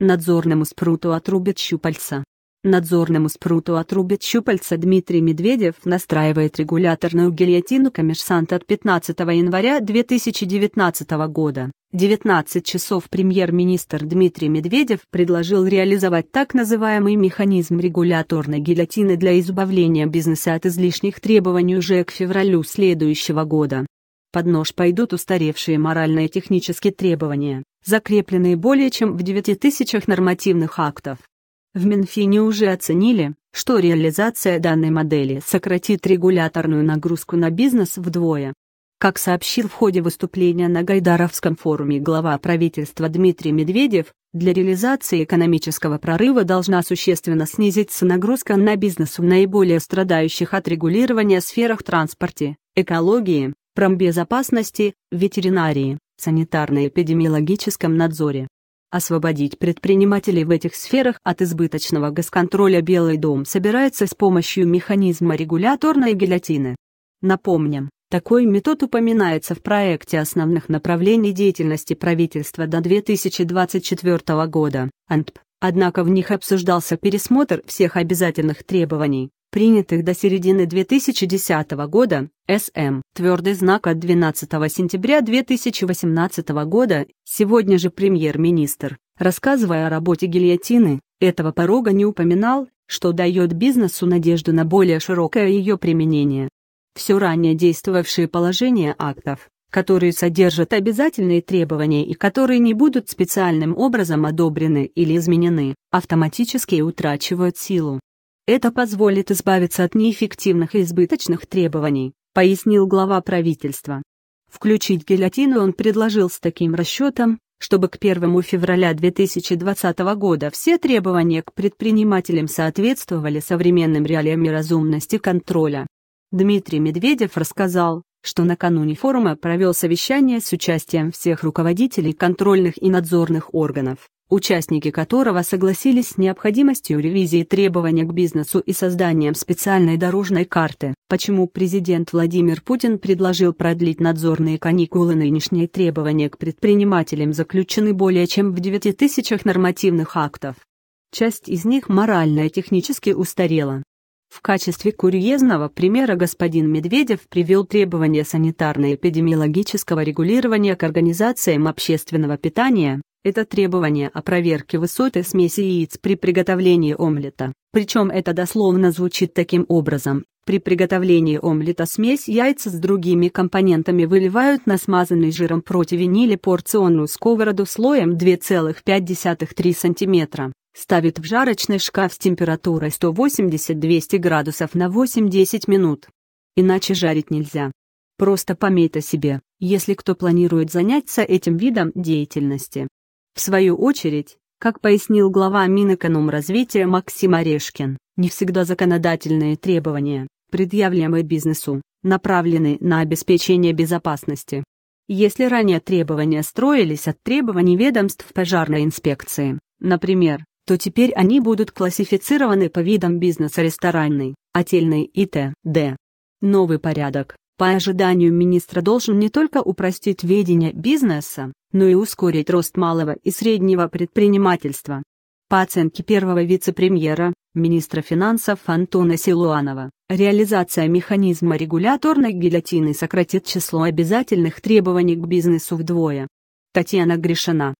Надзорному спруту отрубят щупальца. Надзорному спруту отрубят щупальца Дмитрий Медведев настраивает регуляторную гильотину коммерсанта от 15 января 2019 года. 19 часов премьер-министр Дмитрий Медведев предложил реализовать так называемый механизм регуляторной гильотины для избавления бизнеса от излишних требований уже к февралю следующего года. Под нож пойдут устаревшие морально и технические требования, закрепленные более чем в 9000 нормативных актов. В Минфине уже оценили, что реализация данной модели сократит регуляторную нагрузку на бизнес вдвое. Как сообщил в ходе выступления на Гайдаровском форуме глава правительства Дмитрий Медведев, для реализации экономического прорыва должна существенно снизиться нагрузка на бизнес в наиболее страдающих от регулирования сферах транспорте, экологии, промбезопасности, ветеринарии, санитарно-эпидемиологическом надзоре. Освободить предпринимателей в этих сферах от избыточного госконтроля Белый дом собирается с помощью механизма регуляторной гильотины. Напомним, такой метод упоминается в проекте основных направлений деятельности правительства до 2024 года, АНП, однако в них обсуждался пересмотр всех обязательных требований, принятых до середины 2010 года СМ, твердый знак от 12 сентября 2018 года, сегодня же премьер-министр, рассказывая о работе гильотины, этого порога не упоминал, что дает бизнесу надежду на более широкое ее применение. Все ранее действовавшие положения актов, которые содержат обязательные требования и которые не будут специальным образом одобрены или изменены, автоматически утрачивают силу. Это позволит избавиться от неэффективных и избыточных требований, пояснил глава правительства. Включить гильотину он предложил с таким расчетом, чтобы к 1 февраля 2020 года все требования к предпринимателям соответствовали современным реалиям и разумности контроля. Дмитрий Медведев рассказал, что накануне форума провел совещание с участием всех руководителей контрольных и надзорных органов участники которого согласились с необходимостью ревизии требований к бизнесу и созданием специальной дорожной карты, почему президент Владимир Путин предложил продлить надзорные каникулы нынешние требования к предпринимателям заключены более чем в 9 тысячах нормативных актов. Часть из них морально и технически устарела. В качестве курьезного примера господин Медведев привел требования санитарно-эпидемиологического регулирования к организациям общественного питания, это требование о проверке высоты смеси яиц при приготовлении омлета. Причем это дословно звучит таким образом. При приготовлении омлета смесь яиц с другими компонентами выливают на смазанный жиром противень или порционную сковороду слоем 2,5-3 см. Ставит в жарочный шкаф с температурой 180-200 градусов на 8-10 минут. Иначе жарить нельзя. Просто пометь о себе, если кто планирует заняться этим видом деятельности. В свою очередь, как пояснил глава Минэкономразвития Максим Орешкин, не всегда законодательные требования, предъявляемые бизнесу, направлены на обеспечение безопасности. Если ранее требования строились от требований ведомств пожарной инспекции, например, то теперь они будут классифицированы по видам бизнеса ресторанный, отельный и т.д. Новый порядок, по ожиданию министра должен не только упростить ведение бизнеса, но и ускорить рост малого и среднего предпринимательства. По оценке первого вице-премьера, министра финансов Антона Силуанова, реализация механизма регуляторной гильотины сократит число обязательных требований к бизнесу вдвое. Татьяна Гришина